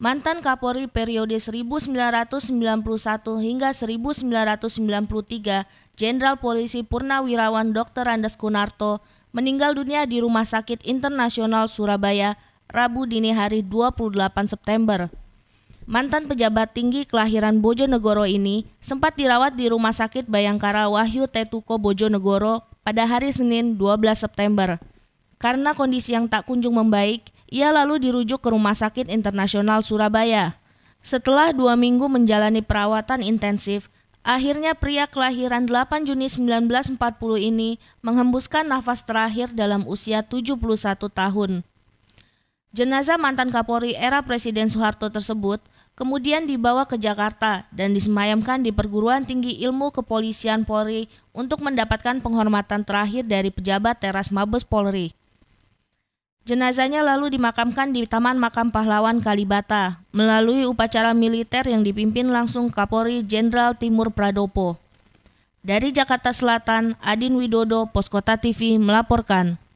mantan Kapolri periode 1991 hingga 1993, Jenderal Polisi Purnawirawan Dr. Andes Kunarto meninggal dunia di Rumah Sakit Internasional Surabaya Rabu dini hari 28 September. Mantan pejabat tinggi kelahiran Bojonegoro ini sempat dirawat di Rumah Sakit Bayangkara Wahyu Tetuko Bojonegoro pada hari Senin 12 September. Karena kondisi yang tak kunjung membaik, ia lalu dirujuk ke Rumah Sakit Internasional Surabaya. Setelah dua minggu menjalani perawatan intensif, akhirnya pria kelahiran 8 Juni 1940 ini menghembuskan nafas terakhir dalam usia 71 tahun. Jenazah mantan Kapolri era Presiden Soeharto tersebut kemudian dibawa ke Jakarta dan disemayamkan di Perguruan Tinggi Ilmu Kepolisian Polri untuk mendapatkan penghormatan terakhir dari pejabat teras Mabes Polri. Jenazahnya lalu dimakamkan di Taman Makam Pahlawan Kalibata melalui upacara militer yang dipimpin langsung Kapolri Jenderal Timur Pradopo. Dari Jakarta Selatan, Adin Widodo, Poskota TV melaporkan.